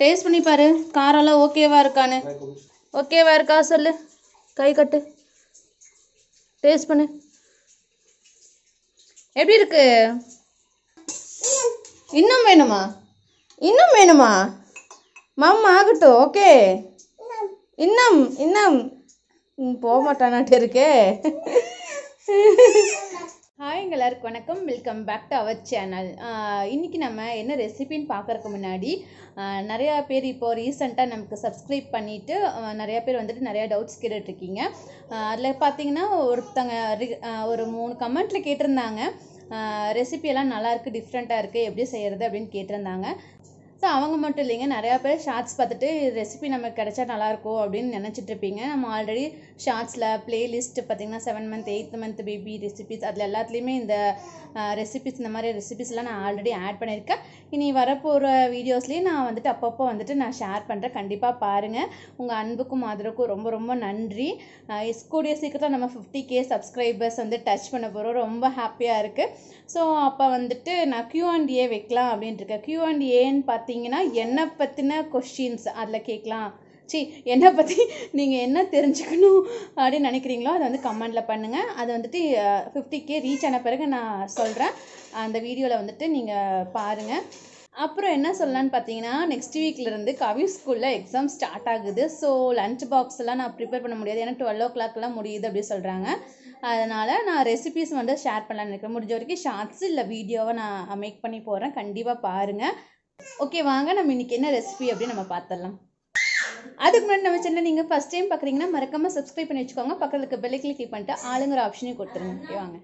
taste பண்ணி பாரு காரெல்லாம் ஓகேவா இருக்கான்னு ஓகேவா இருக்கா சொல்லு கை கட்டு டேஸ்ட் பண்ணு எப்படி இருக்கு இன்னும் வேணுமா இன்னும் வேணுமா மாமா ஆகட்டும் ஓகே இன்னும் இன்னும் போக மாட்டானாட்டு இருக்கே ஹாய் எல்லாருக்கும் வணக்கம் welcome back to our channel இன்றைக்கி நம்ம என்ன ரெசிபின்னு பார்க்குறக்கு முன்னாடி நிறையா பேர் இப்போது ரீசெண்டாக நமக்கு சப்ஸ்கிரைப் பண்ணிவிட்டு நிறையா பேர் வந்துட்டு நிறையா டவுட்ஸ் கேட்டுட்ருக்கீங்க அதில் பார்த்தீங்கன்னா ஒருத்தங்க ஒரு மூணு கமெண்ட்டில் கேட்டிருந்தாங்க ரெசிபியெல்லாம் நல்லாயிருக்கு டிஃப்ரெண்ட்டாக இருக்குது எப்படி செய்கிறது அப்படின்னு கேட்டிருந்தாங்க ஸோ அவங்க மட்டும் இல்லைங்க நிறையா பேர் ஷார்ட்ஸ் பார்த்துட்டு ரெசிபி நமக்கு கிடச்சா நல்லாயிருக்கும் அப்படின்னு நினச்சிட்டு இருப்பீங்க நம்ம ஆல்ரெடி ஷார்ட்ஸில் ப்ளேலிஸ்ட்டு பார்த்திங்கன்னா seven month eight month baby recipes அதில் எல்லாத்துலேயுமே இந்த ரெசிபிஸ் இந்த மாதிரி ரெசிபிஸ்லாம் நான் ஆல்ரெடி ஆட் பண்ணியிருக்கேன் இனி வரப்போகிற வீடியோஸ்லேயும் நான் வந்துட்டு அப்பப்போ வந்துட்டு நான் ஷேர் பண்ணுறேன் கண்டிப்பாக பாருங்கள் உங்கள் அன்புக்கும் ஆதரவுக்கும் ரொம்ப ரொம்ப நன்றி கூடிய சீக்கிரத்தில் நம்ம ஃபிஃப்டி கே சப்ஸ்கிரைபர்ஸ் வந்து டச் பண்ண போகிறோம் ரொம்ப ஹாப்பியாக இருக்குது ஸோ அப்போ வந்துட்டு நான் ஏ வைக்கலாம் அப்படின்ட்டு இருக்கேன் ஏன்னு பார்த்து பார்த்தீங்கன்னா என்னை பற்றின கொஷின்ஸ் அதில் கேட்கலாம் சி என்னை பற்றி நீங்கள் என்ன தெரிஞ்சுக்கணும் அப்படின்னு நினைக்கிறீங்களோ அதை வந்து கமெண்டில் பண்ணுங்கள் அது வந்துட்டு ஃபிஃப்டி கே ரீச் ஆன பிறகு நான் சொல்கிறேன் அந்த வீடியோவில் வந்துட்டு நீங்கள் பாருங்கள் அப்புறம் என்ன சொல்லலான்னு பார்த்தீங்கன்னா நெக்ஸ்ட் வீக்லேருந்து கவி ஸ்கூலில் எக்ஸாம் ஸ்டார்ட் ஆகுது ஸோ லன்ச் பாக்ஸ்லாம் நான் ப்ரிப்பேர் பண்ண முடியாது ஏன்னா டுவெல் ஓ கிளாக்லாம் முடியுது அப்படி சொல்கிறாங்க அதனால் நான் ரெசிபிஸ் வந்து ஷேர் பண்ணலான்னு நினைக்கிறேன் முடிஞ்ச வரைக்கும் ஷார்ட்ஸ் இல்லை வீடியோவை நான் மேக் பண்ணி போகிறேன் கண்டிப்பாக பாருங்கள் ஓகே வாங்க நம்ம இன்னைக்கு என்ன ரெசிபி அப்படின்னு நம்ம பார்த்துடலாம் அதுக்கு முன்னாடி நம்ம சேனல் நீங்கள் ஃபஸ்ட் டைம் பார்க்குறீங்கன்னா மறக்காமல் சப்ஸ்கிரைப் பண்ணி வச்சுக்கோங்க பக்கத்தில் இருக்க கிளிக் பண்ணிட்டு ஆளுங்கிற ஆப்ஷனையும் கொடுத்துருங்க ஓகே வாங்க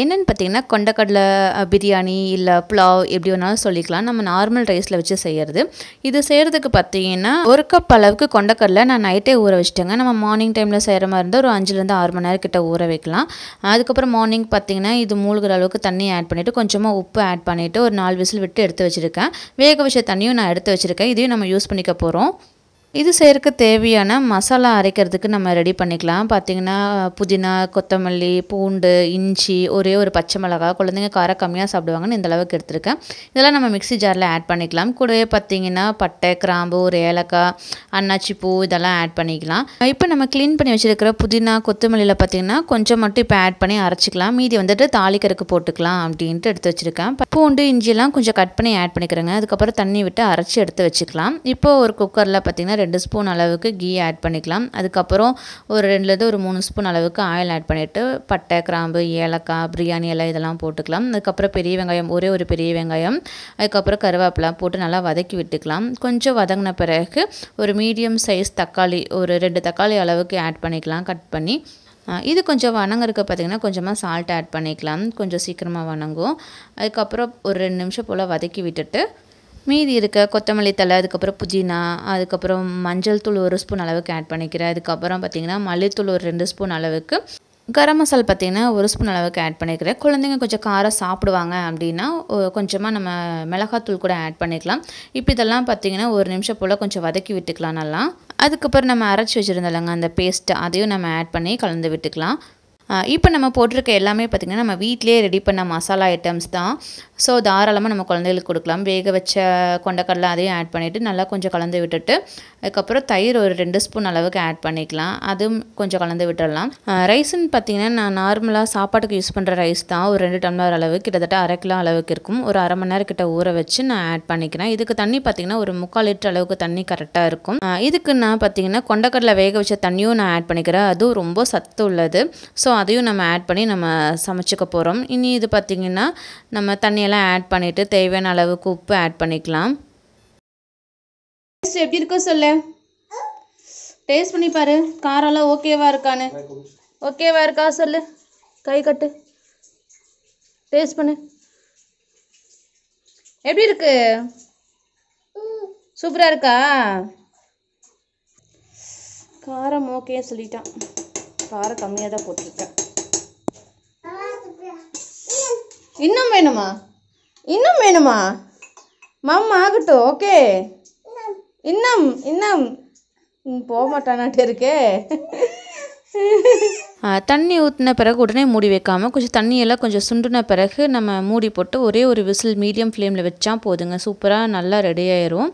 என்னென்னு பார்த்திங்கன்னா கொண்டக்கடலை பிரியாணி இல்லை புலாவ் எப்படி வேணாலும் சொல்லிக்கலாம் நம்ம நார்மல் ரைஸில் வச்சு செய்கிறது இது செய்கிறதுக்கு பார்த்திங்கன்னா ஒரு கப் அளவுக்கு கொண்டக்கடலை நான் நைட்டே ஊற வச்சுட்டேங்க நம்ம மார்னிங் டைமில் செய்கிற மாதிரி இருந்தால் ஒரு அஞ்சுலேருந்து ஆறு மணி நேரம் கிட்டே ஊற வைக்கலாம் அதுக்கப்புறம் மார்னிங் பார்த்திங்கன்னா இது மூழ்கிற அளவுக்கு தண்ணி ஆட் பண்ணிவிட்டு கொஞ்சமாக உப்பு ஆட் பண்ணிவிட்டு ஒரு நாலு விசில் விட்டு எடுத்து வச்சுருக்கேன் வேக வச்ச தண்ணியும் நான் எடுத்து வச்சுருக்கேன் இதையும் நம்ம யூஸ் பண்ணிக்க போகிறோம் இது செய்கிறதுக்கு தேவையான மசாலா அரைக்கிறதுக்கு நம்ம ரெடி பண்ணிக்கலாம் பார்த்திங்கன்னா புதினா கொத்தமல்லி பூண்டு இஞ்சி ஒரே ஒரு பச்சை மிளகா குழந்தைங்க காரம் கம்மியாக சாப்பிடுவாங்கன்னு இந்த அளவுக்கு எடுத்துருக்கேன் இதெல்லாம் நம்ம மிக்சி ஜாரில் ஆட் பண்ணிக்கலாம் கூடவே பார்த்திங்கன்னா பட்டை கிராம்பு ஒரு ஏலக்காய் அன்னாச்சி பூ இதெல்லாம் ஆட் பண்ணிக்கலாம் இப்போ நம்ம க்ளீன் பண்ணி வச்சுருக்கிற புதினா கொத்தமல்லியில் பார்த்திங்கன்னா கொஞ்சம் மட்டும் இப்போ ஆட் பண்ணி அரைச்சிக்கலாம் மீதி வந்துட்டு தாளிக்கிறதுக்கு போட்டுக்கலாம் அப்படின்ட்டு எடுத்து வச்சுருக்கேன் பூண்டு இஞ்சிலாம் கொஞ்சம் கட் பண்ணி ஆட் பண்ணிக்கிறேங்க அதுக்கப்புறம் தண்ணி விட்டு அரைச்சி எடுத்து வச்சுக்கலாம் இப்போ ஒரு குக்கரில் பார்த்திங்கன்னா ரெண்டு ஸ்பூன் அளவுக்கு கீ ஆட் பண்ணிக்கலாம் அதுக்கப்புறம் ஒரு ரெண்டுலேருந்து ஒரு மூணு ஸ்பூன் அளவுக்கு ஆயில் ஆட் பண்ணிவிட்டு பட்டை கிராம்பு ஏலக்காய் பிரியாணி எல்லாம் இதெல்லாம் போட்டுக்கலாம் அதுக்கப்புறம் பெரிய வெங்காயம் ஒரே ஒரு பெரிய வெங்காயம் அதுக்கப்புறம் கருவேப்பிலாம் போட்டு நல்லா வதக்கி விட்டுக்கலாம் கொஞ்சம் வதங்கின பிறகு ஒரு மீடியம் சைஸ் தக்காளி ஒரு ரெண்டு தக்காளி அளவுக்கு ஆட் பண்ணிக்கலாம் கட் பண்ணி இது கொஞ்சம் வணங்குறதுக்கு பார்த்திங்கன்னா கொஞ்சமாக சால்ட் ஆட் பண்ணிக்கலாம் கொஞ்சம் சீக்கிரமாக வணங்கும் அதுக்கப்புறம் ஒரு ரெண்டு நிமிஷம் போல் வதக்கி விட்டுட்டு மீதி இருக்க கொத்தமல்லி தழை அதுக்கப்புறம் புதினா அதுக்கப்புறம் மஞ்சள் தூள் ஒரு ஸ்பூன் அளவுக்கு ஆட் பண்ணிக்கிறேன் அதுக்கப்புறம் பார்த்திங்கன்னா மல்லித்தூள் ஒரு ரெண்டு ஸ்பூன் அளவுக்கு கரம் மசால் பார்த்திங்கன்னா ஒரு ஸ்பூன் அளவுக்கு ஆட் பண்ணிக்கிறேன் குழந்தைங்க கொஞ்சம் காரம் சாப்பிடுவாங்க அப்படின்னா கொஞ்சமாக நம்ம மிளகாத்தூள் கூட ஆட் பண்ணிக்கலாம் இப்போ இதெல்லாம் பார்த்திங்கன்னா ஒரு நிமிஷம் போல் கொஞ்சம் வதக்கி விட்டுக்கலாம் நல்லா அதுக்கப்புறம் நம்ம அரைச்சி வச்சுருந்தோம்லங்க அந்த பேஸ்ட்டு அதையும் நம்ம ஆட் பண்ணி கலந்து விட்டுக்கலாம் இப்போ நம்ம போட்டிருக்க எல்லாமே பார்த்திங்கன்னா நம்ம வீட்டிலே ரெடி பண்ண மசாலா ஐட்டம்ஸ் தான் ஸோ தாராளமாக நம்ம குழந்தைகளுக்கு கொடுக்கலாம் வேக வச்ச கொண்டக்கடலை அதையும் ஆட் பண்ணிவிட்டு நல்லா கொஞ்சம் கலந்து விட்டுட்டு அதுக்கப்புறம் தயிர் ஒரு ரெண்டு ஸ்பூன் அளவுக்கு ஆட் பண்ணிக்கலாம் அதுவும் கொஞ்சம் கலந்து விட்டுடலாம் ரைஸ்ன்னு பார்த்திங்கன்னா நான் நார்மலாக சாப்பாட்டுக்கு யூஸ் பண்ணுற ரைஸ் தான் ஒரு ரெண்டு டம்ளர் அளவு கிட்டத்தட்ட அரை கிலோ அளவுக்கு இருக்கும் ஒரு அரை மணி நேரம் கிட்ட ஊற வச்சு நான் ஆட் பண்ணிக்கிறேன் இதுக்கு தண்ணி பார்த்திங்கன்னா ஒரு முக்கால் லிட்டர் அளவுக்கு தண்ணி கரெக்டாக இருக்கும் இதுக்கு நான் பார்த்திங்கன்னா கொண்டக்கடலை வேக வச்ச தண்ணியும் நான் ஆட் பண்ணிக்கிறேன் அதுவும் ரொம்ப சத்து உள்ளது ஸோ அதையும் நம்ம ஆட் பண்ணி நம்ம சமைச்சிக்க போகிறோம் இனி இது பார்த்திங்கன்னா நம்ம தண்ணியெல்லாம் ஆட் பண்ணிவிட்டு தேவையான அளவுக்கு உப்பு ஆட் பண்ணிக்கலாம் டேஸ்ட் எப்படி இருக்கோ சொல்லு டேஸ்ட் பண்ணி பாரு காரம்லாம் ஓகேவா இருக்கான்னு ஓகேவா இருக்கா சொல்லு கை கட்டு டேஸ்ட் பண்ணு எப்படி இருக்கு சூப்பராக இருக்கா காரம் ஓகே சொல்லிட்டான் காரம் கம்மியாக தான் போட்டிருக்கேன் இன்னும் வேணுமா இன்னும் வேணுமா மம் ஆகட்டும் ஓகே இன்னும் இன்னும் போக மாட்டானாட்டு இருக்கே தண்ணி ஊற்றின பிறகு உடனே மூடி வைக்காமல் கொஞ்சம் தண்ணியெல்லாம் கொஞ்சம் சுண்டுன பிறகு நம்ம மூடி போட்டு ஒரே ஒரு விசில் மீடியம் ஃப்ளேமில் வச்சா போதுங்க சூப்பராக நல்லா ரெடி ஆயிரும்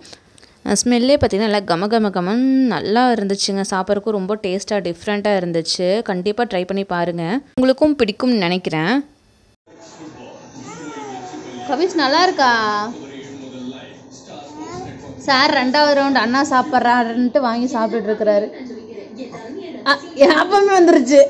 ஸ்மெல்லே பார்த்திங்கன்னா நல்லா கம கம கமன் நல்லா இருந்துச்சுங்க சாப்பிட்றக்கும் ரொம்ப டேஸ்ட்டாக டிஃப்ரெண்ட்டாக இருந்துச்சு கண்டிப்பாக ட்ரை பண்ணி பாருங்கள் உங்களுக்கும் பிடிக்கும்னு நினைக்கிறேன் கவிஸ் நல்லா இருக்கா சார் ரெண்டாவது ரவுண்ட் அண்ணா சாப்பிட்றாருன்ட்டு வாங்கி சாப்பிட்டுட்டு இருக்கிறாரு ஞாபகமே வந்துருச்சு